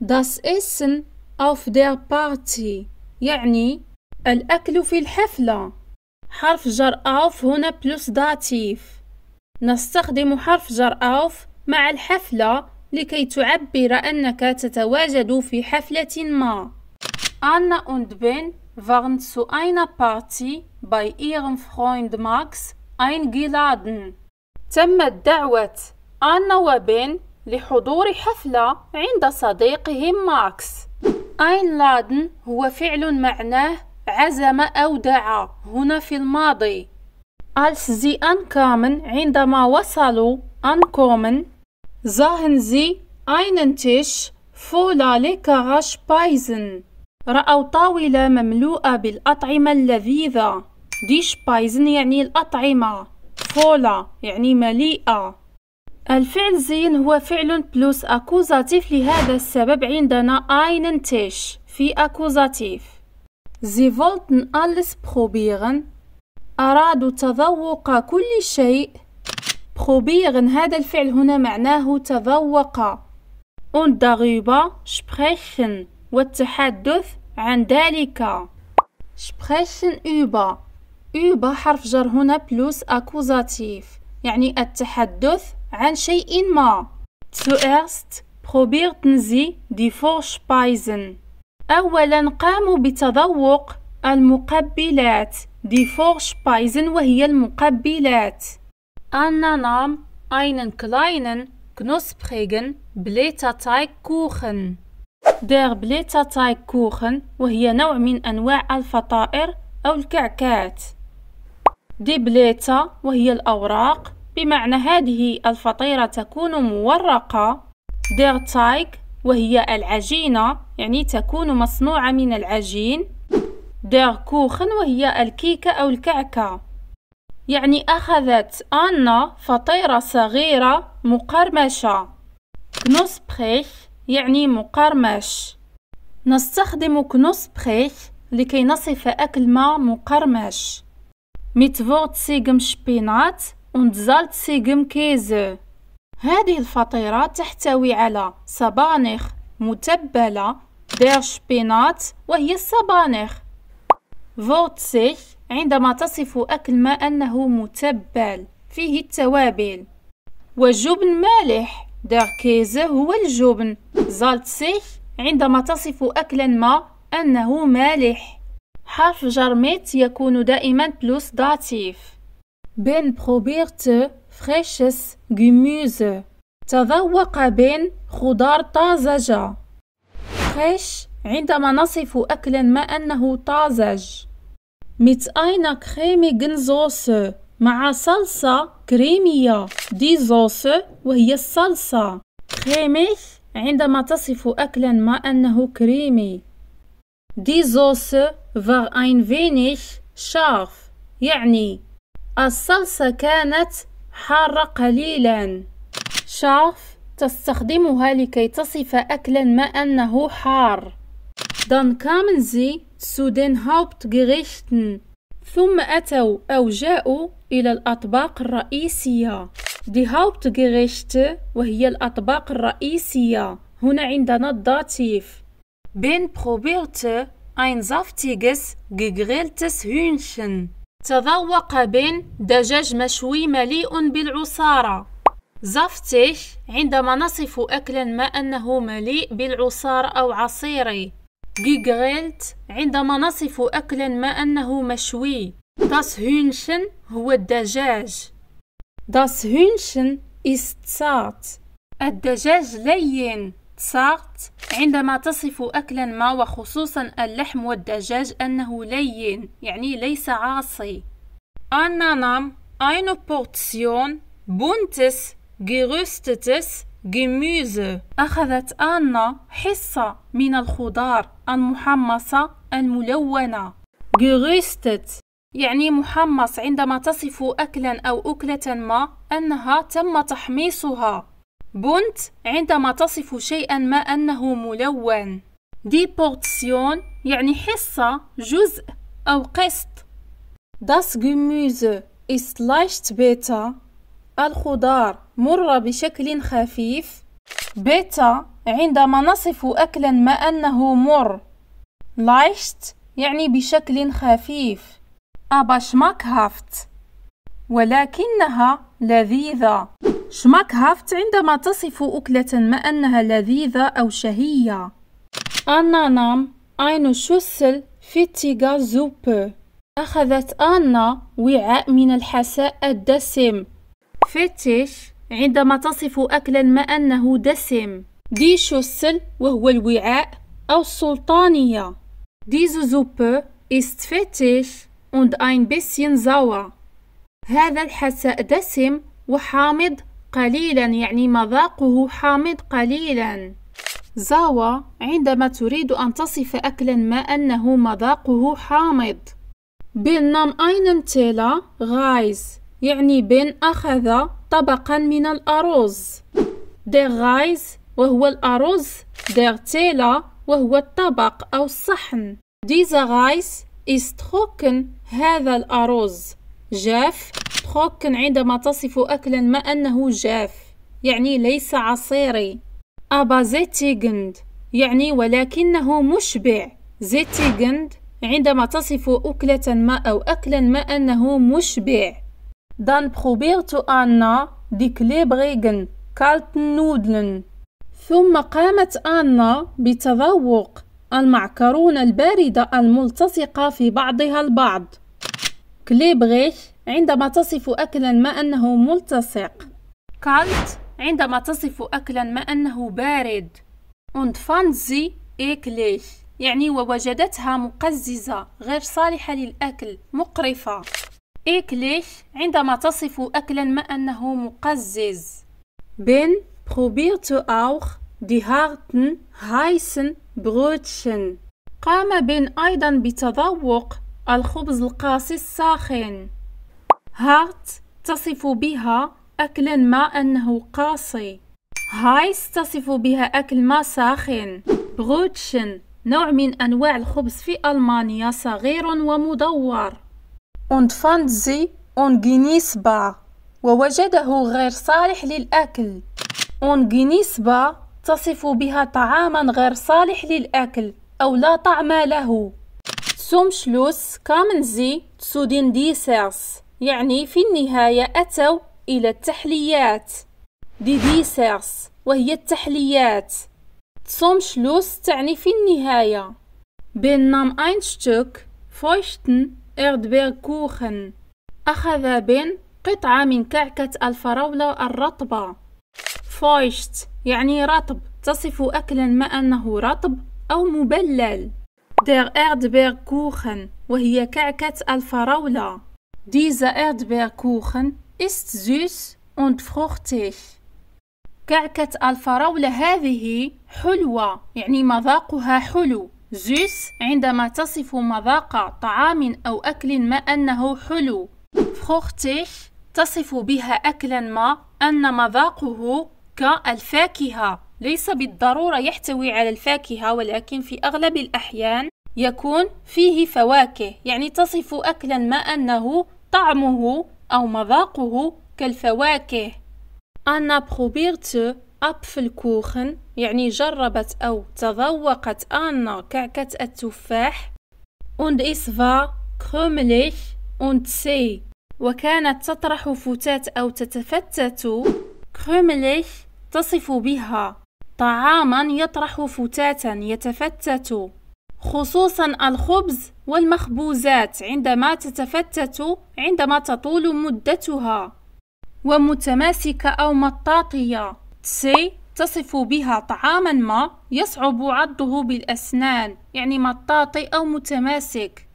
Das Essen auf der Party يعني الأكل في الحفلة حرف جر auf هنا plus داتيف نستخدم حرف جر auf مع الحفلة لكي تعبر أنك تتواجد في حفلة ما أنا und Ben waren zu einer Party bei ihrem Freund Max eingeladen. تمت دعوة أنا وبن لحضور حفلة عند صديقهم ماكس أين لادن هو فعل معناه عزم أو دعا هنا في الماضي als sie ankamen عندما وصلوا أنكومن sahen sie einen فولا voller بايزن رأوا طاولة مملوءة بالأطعمة اللذيذة ديش بايزن يعني الأطعمة فولا يعني مليئة الفعل زين هو فعل بلوس أكوزاتيف لهذا السبب عندنا أين تيش في أكوزاتيف زي فولتن ألس probieren أرادوا تذوق كل شيء probieren هذا الفعل هنا معناه تذوق und darüber sprechen والتحدث عن ذلك sprechen über über حرف جر هنا بلوس أكوزاتيف يعني التحدث عن شيء ما zuerst probierten sie die Vorspeisen أولا قاموا بتذوق المقبلات die Vorspeisen وهي المقبلات Anna nahm einen kleinen knusprigen Blätterteigkuchen دار بليتا تايك كوخن وهي نوع من أنواع الفطائر أو الكعكات ديبليتا وهي الأوراق بمعنى هذه الفطيرة تكون مورقة ديرتايك وهي العجينة يعني تكون مصنوعة من العجين ديركوخن وهي الكيكة أو الكعكة يعني أخذت أنا فطيرة صغيرة مقرمشة كنوسبخيخ يعني مقرمش نستخدم كنوسبخيخ لكي نصف أكل ما مقرمش ميتفوغ تسيقم شبينات ونتزال تسيقم كيزو هذه الفطيرة تحتوي على صبانخ متبلة دير شبينات وهي الصبانخ فورتسيخ عندما تصف أكل ما أنه متبل فيه التوابل وجبن مالح دير كيزة هو الجبن زالتسيخ عندما تصف أكلا ما أنه مالح حرف جر ميت يكون دائما بلوس داتيف بن بروبيرت فريشس جموزه تذوق بن خضار طازجة فريش عندما نصف أكلا ما أنه طازج ميت اينا كريمي جنزوس مع صلصة كريمية دي زوس وهي الصلصة كريمي عندما تصف أكلا ما أنه كريمي Die Soße war ein wenig scharf يعني الصلصة كانت حارة قليلا scharf تستخدمها لكي تصف أكلا ما أنه حار Dann kamen sie zu den Hauptgerichten ثم أتوا أو جاءوا إلى الأطباق الرئيسية دي Hauptgerichte وهي الأطباق الرئيسية هنا عندنا الداتيف Ben بروبيرت ein saftiges, gegrilltes Hühnchen. تذوق بين دجاج مشوي مليء بالعصارة. زافتيش عندما نصف أكلا ما أنه مليء بالعصار أو عصيري. جيغريلت عندما نصف أكلا ما أنه مشوي. Das Hühnchen هو الدجاج. Das Hühnchen ist zart. الدجاج لين. ساغت عندما تصف أكلا ما وخصوصا اللحم والدجاج أنه لين يعني ليس عاصي أنا نام eine بورتسيون بونتس جيروستتس جيميز أخذت آنا حصة من الخضار المحمصة الملونة. جيروستت يعني محمص عندما تصف أكلا أو أكلة ما أنها تم تحميصها. بنت عندما تصف شيئا ما أنه ملون دي بورتسيون يعني حصة جزء أو قسط Das Gemüse ist leicht بيتا الخضار مر بشكل خفيف بيتا عندما نصف أكلا ما أنه مر لايشت يعني بشكل خفيف أبا شماكهافت ولكنها لذيذة شماكهافت عندما تصف أكلة ما أنها لذيذة أو شهية أنا نام شوسل في تيغا Suppe أخذت آنا وعاء من الحساء الدسم فتش عندما تصف أكلا ما أنه دسم دي شوسل وهو الوعاء أو السلطانية دي Suppe إست فتش und ein bisschen sauer هذا الحساء دسم وحامض قليلا يعني مذاقه حامض قليلا زاوى عندما تريد أن تصف أكلا ما أنه مذاقه حامض بن نام أينن تيلا غايز يعني بن أخذ طبقا من الأرز دير غايز وهو الأرز دير تيلا وهو الطبق أو الصحن ديزا غايز استخوكن هذا الأرز جاف خوكن عندما تصف أكلا ما أنه جاف يعني ليس عصيري أبا زيتيغند يعني ولكنه مشبع زيتيغند عندما تصف أكلة ما أو أكلا ما أنه مشبع دان بروبيرتو آنا دي كليبريغن كالت نودلن ثم قامت آنا بتذوق المعكرونة الباردة الملتصقة في بعضها البعض كليبغيش عندما تصف أكلا ما أنه ملتصق كالت عندما تصف أكلا ما أنه بارد und fand sie eklig يعني ووجدتها مقززة غير صالحة للأكل مقرفة eklig عندما تصف أكلا ما أنه مقزز بن probierte auch die harten heißen Brötchen قام بن أيضا بتذوق الخبز القاسي الساخن هارت تصف بها أكل ما أنه قاسي هايس تصف بها أكل ما ساخن بروتشن نوع من أنواع الخبز في ألمانيا صغير ومدور und fand sie ungenießbar ووجده غير صالح للأكل ungenießbar تصف بها طعاما غير صالح للأكل أو لا طعم له zum Schluss kamen sie zu den Desserts يعني في النهاية أتوا إلى التحليات دي ديسيرس وهي التحليات تصوم شلوس تعني في النهاية بين نام أينشتوك Stück feuchten كوخن أخذ بين قطعة من كعكة الفراولة الرطبة فويشت يعني رطب تصف أكلا ما أنه رطب أو مبلل der كوخن وهي كعكة الفراولة Dieser Erdbeerkuchen ist süß und fruchtig. كعكة الفراولة هذه حلوة يعني مذاقها حلو زوس عندما تصف مذاق طعام أو أكل ما أنه حلو فروختيخ تصف بها أكلا ما أن مذاقه كالفاكهة ليس بالضرورة يحتوي على الفاكهة ولكن في أغلب الأحيان يكون فيه فواكه يعني تصف أكلا ما أنه طعمه أو مذاقه كالفواكه أنا بروبيرت كوخن يعني جربت أو تذوقت أنا كعكة التفاح und es war krümelig und zäh وكانت تطرح فتات أو تتفتت krümelig تصف بها طعاما يطرح فتاتا يتفتت خصوصا الخبز والمخبوزات عندما تتفتت عندما تطول مدتها ومتماسكة أو مطاطية تسي تصف بها طعاما ما يصعب عضه بالأسنان يعني مطاطي أو متماسك